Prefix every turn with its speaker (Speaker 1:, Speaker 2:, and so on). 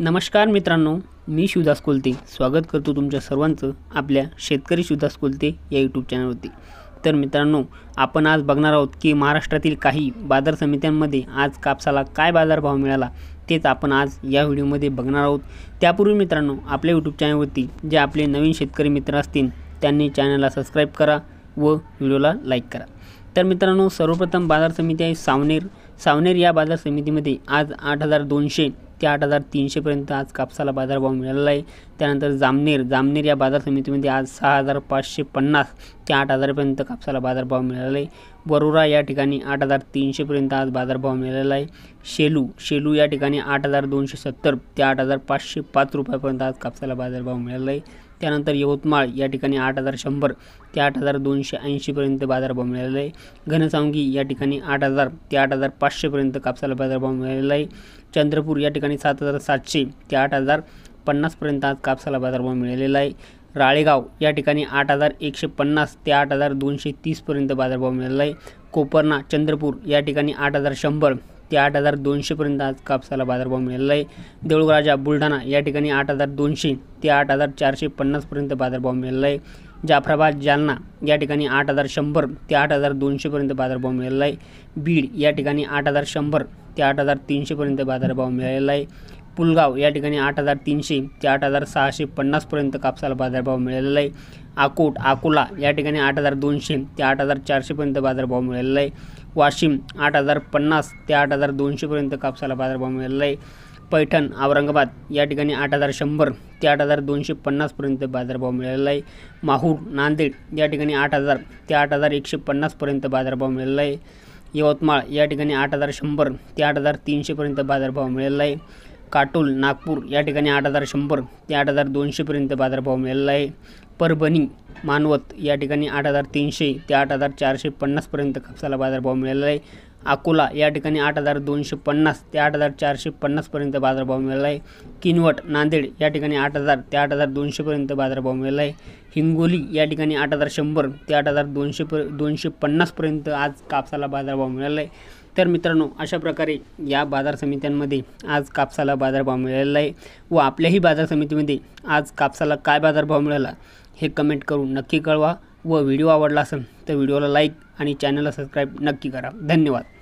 Speaker 1: नमस्कार मित्रांनो मी शिवदास कोलते स्वागत करतो तुमच्या सर्वांचं आपल्या शेतकरी शिवदास कोलते या यूट्यूब चॅनलवरती तर मित्रांनो आपण आज बघणार आहोत की महाराष्ट्रातील काही बाजार समित्यांमध्ये आज कापसाला काय बाजारभाव मिळाला तेच आपण आज या व्हिडिओमध्ये बघणार आहोत त्यापूर्वी मित्रांनो आपल्या यूट्यूब चॅनलवरती जे आपले नवीन शेतकरी मित्र असतील त्यांनी चॅनलला सबस्क्राईब करा व व्हिडिओला लाईक करा तर मित्रांनो सर्वप्रथम बाजार समिती आहे सावनेर सावनेर या बाजार समितीमध्ये आज आठ हजार दोनशे ते आठ हजार तीनशेपर्यंत आज कापसाला बाजारभाव मिळालेला आहे त्यानंतर जामनेर जामनेर या बाजार समितीमध्ये आज सहा हजार पाचशे पन्नास ते आठ हजारपर्यंत कापसाला बाजारभाव मिळाला आहे बरोरा या ठिकाणी आठ हजार तीनशेपर्यंत आज बाजारभाव मिळालेला आहे शेलू शेलू या ठिकाणी आठ हजार दोनशे सत्तर ते आठ हजार पाचशे पाच रुपयापर्यंत आज कापसाला बाजारभाव मिळाला आहे त्यानंतर यवतमाळ या ठिकाणी आठ हजार शंभर ते आठ हजार दोनशे ऐंशीपर्यंत बाजारभाव मिळालेला आहे घनसावंगी या ठिकाणी आठ हजार ते आठ हजार पाचशेपर्यंत कापसाला बाजारभाव मिळालेला आहे चंद्रपूर या ठिकाणी सात हजार सातशे ते आठ हजार पन्नासपर्यंत आज कापसाला बाजारभाव मिळालेला आहे राळेगाव या ठिकाणी आठ हजार एकशे पन्नास ते आठ हजार दोनशे तीसपर्यंत बाजारभाव मिळाला आहे कोपर्णा चंद्रपूर या ठिकाणी आठ हजार शंभर ते आठ हजार दोनशेपर्यंत आज कापसाला बाजारभाव मिळालेला आहे देऊळराजा बुलढाणा या ठिकाणी आठ हजार दोनशे ते आठ हजार चारशे पन्नासपर्यंत बाजारभाव मिळालेला आहे जाफराबाद जालना या ठिकाणी आठ हजार शंभर ते आठ हजार दोनशेपर्यंत बाजारभाव मिळालेला आहे बीड या ठिकाणी आठ हजार शंभर ते आठ हजार तीनशेपर्यंत बाजारभाव मिळालेला आहे पुलगाव या ठिकाणी आठ हजार तीनशे ते आठ हजार सहाशे पन्नासपर्यंत कापसाला बाजारभाव मिळालेला आहे आकोट अकोला या ठिकाणी आठ हजार दोनशे ते आठ हजार चारशेपर्यंत बाजारभाव मिळालेला आहे वाशिम आठ हजार पन्नास ते आठ हजार दोनशेपर्यंत कापसाला बाजारभाव मिळाला आहे पैठण औरंगाबाद या ठिकाणी आठ हजार शंभर ते आठ हजार दोनशे पन्नासपर्यंत बाजारभाव मिळाला आहे माहूर नांदेड या ठिकाणी आठ हजार ते आठ हजार एकशे पन्नासपर्यंत बाजारभाव मिळाला आहे यवतमाळ या ठिकाणी आठ हजार शंभर ते आठ हजार तीनशेपर्यंत बाजारभाव मिळाला आहे काटोल नागपूर या ठिकाणी आठ हजार शंभर ते आठ हजार दोनशेपर्यंत बाजारभाव मिळाला आहे परभणी मानवत या ठिकाणी आठ हजार तीनशे ते आठ हजार चारशे पन्नासपर्यंत कापसाला बाजारभाव मिळाला आहे अकोला या ठिकाणी आठ हजार दोनशे पन्नास ते आठ हजार चारशे पन्नासपर्यंत बाजारभाव मिळाला आहे किनवट नांदेड या ठिकाणी आठ हजार ते आठ हजार दोनशेपर्यंत बाजारभाव मिळाला आहे हिंगोली या ठिकाणी आठ हजार शंभर ते आठ हजार दोनशे पर दोनशे पन्नासपर्यंत आज कापसाला बाजारभाव मिळाला आहे तर मित्रांनो अशा प्रकारे या बाजार समित्यांमध्ये आज कापसाला बाजारभाव मिळालेला आहे व आपल्याही बाजार समितीमध्ये आज कापसाला काय बाजारभाव मिळाला हे कमेंट करून नक्की कळवा व व्हिडिओ आवडला असेल तर व्हिडिओला लाईक आणि चॅनलला सबस्क्राईब नक्की करा धन्यवाद